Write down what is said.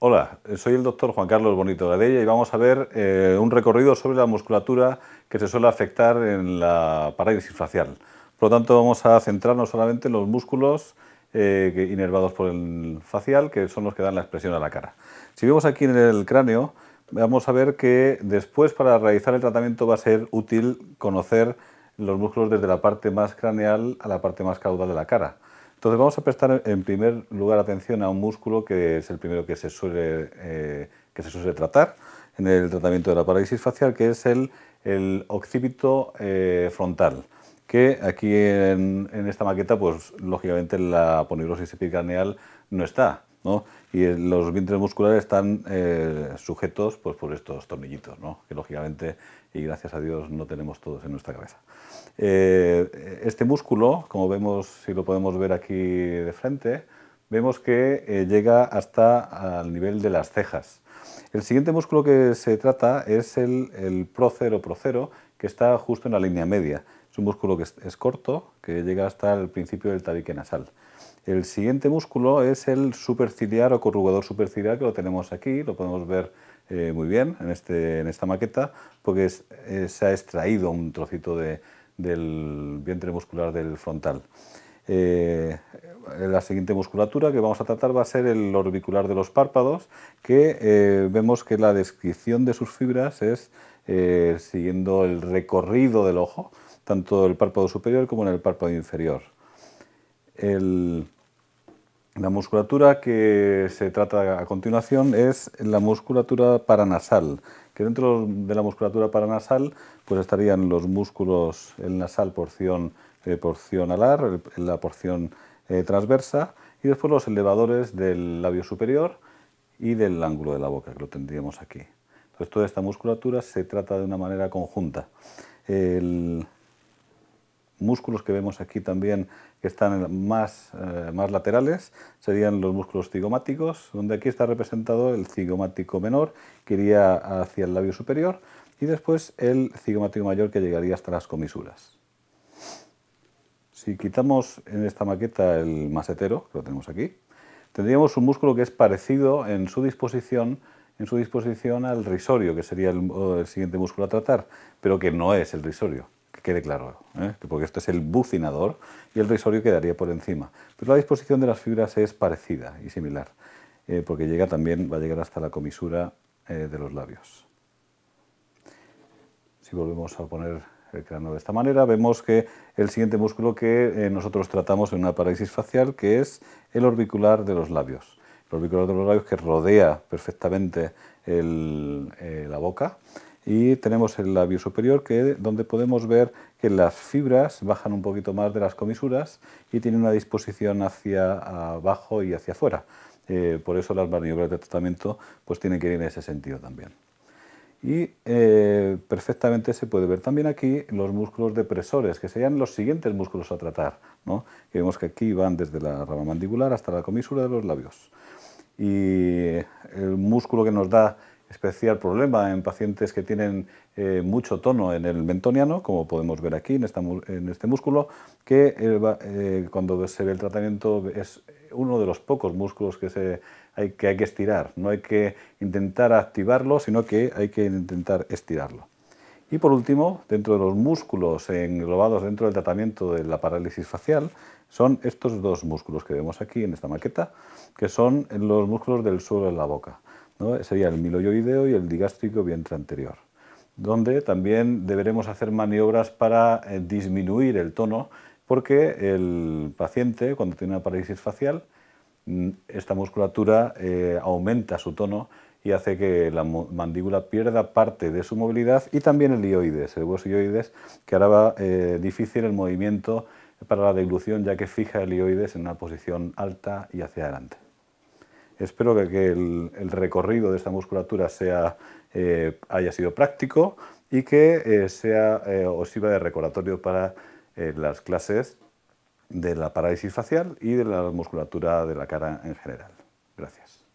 Hola, soy el doctor Juan Carlos Bonito Gadella y vamos a ver eh, un recorrido sobre la musculatura que se suele afectar en la parálisis facial. Por lo tanto, vamos a centrarnos solamente en los músculos eh, inervados por el facial, que son los que dan la expresión a la cara. Si vemos aquí en el cráneo, vamos a ver que después para realizar el tratamiento va a ser útil conocer los músculos desde la parte más craneal a la parte más caudal de la cara. Entonces vamos a prestar en primer lugar atención a un músculo que es el primero que se suele, eh, que se suele tratar en el tratamiento de la parálisis facial, que es el, occipito eh, frontal, que aquí en, esta maqueta, pues lógicamente la ponibrosis epicraneal no está, y los vientres musculares están eh, sujetos pues, por estos tornillitos, que lógicamente, y gracias a Dios, no tenemos todos en nuestra cabeza. Eh, este músculo, como vemos, si lo podemos ver aquí de frente, vemos que eh, llega hasta al nivel de las cejas. El siguiente músculo que se trata es el, el, prócero, procero que está justo en la línea media un músculo que es, corto, que llega hasta el principio del tabique nasal. El siguiente músculo es el superciliar o corrugador superciliar, que lo tenemos aquí, lo podemos ver eh, muy bien este, en, esta maqueta, porque eh, se ha extraído un trocito del vientre muscular del frontal. Eh, la siguiente musculatura que vamos a tratar va a ser el orbicular de los párpados, que vemos que la descripción de sus fibras es siguiendo el recorrido del ojo tanto el párpado superior como en el párpado inferior. la musculatura que se trata a continuación es la musculatura paranasal, que dentro de la musculatura paranasal pues estarían los músculos, el nasal porción, eh, porción alar, la porción eh, transversa, y después los elevadores del labio superior y del ángulo de la boca, que lo tendríamos aquí. Entonces toda esta musculatura se trata de una manera conjunta músculos que vemos aquí también que están más, eh, más laterales serían los músculos cigomáticos, donde aquí está representado el cigomático menor que iría hacia el labio superior y después el cigomático mayor que llegaría hasta las comisuras. Si quitamos en esta maqueta el masetero, que lo tenemos aquí, tendríamos un músculo que es parecido en su disposición en su disposición al risorio, que sería el siguiente músculo a tratar, pero que no es el risorio quede claro, ¿eh? porque esto es el bucinador y el risorio quedaría por encima. Pero la disposición de las fibras es parecida y similar, eh, porque llega también, va a llegar hasta la comisura eh, de los labios. Si volvemos a poner el cráneo de esta manera, vemos que el siguiente músculo que nosotros tratamos en una parálisis facial, que es el orbicular de los labios. El orbicular de los labios que rodea perfectamente la boca y tenemos el labio superior que, donde podemos ver que las fibras bajan un poquito más de las comisuras y tienen una disposición hacia abajo y hacia afuera. Eh, por eso las maniobras de tratamiento pues, tienen que ir en ese sentido también. Y eh, perfectamente se puede ver también aquí los músculos depresores, que serían los siguientes músculos a tratar, ¿no? vemos que aquí van desde la rama mandibular hasta la comisura de los labios. Y el músculo que nos da especial problema en pacientes que tienen eh, mucho tono en el mentoniano, como podemos ver aquí en, este músculo, que eh, cuando se ve el tratamiento es uno de los pocos músculos que, hay, que hay que estirar. No hay que intentar activarlo, sino que hay que intentar estirarlo. Y por último, dentro de los músculos englobados dentro del tratamiento de la parálisis facial, son estos dos músculos que vemos aquí en esta maqueta, que son los músculos del suelo de la boca sería el miloyoideo y el digástrico vientre anterior, donde también deberemos hacer maniobras para eh, disminuir el tono, porque el paciente cuando tiene una parálisis facial, mm, esta musculatura eh, aumenta su tono y hace que la mandíbula pierda parte de su movilidad y también el ioides, el hueso que hará eh, difícil el movimiento para la deglución ya que fija el ioides en una posición alta y hacia adelante. Espero que, el, recorrido de esta musculatura eh, haya sido práctico y que eh, sea, eh, os sirva de recordatorio para las clases de la parálisis facial y de la musculatura de la cara en general. Gracias.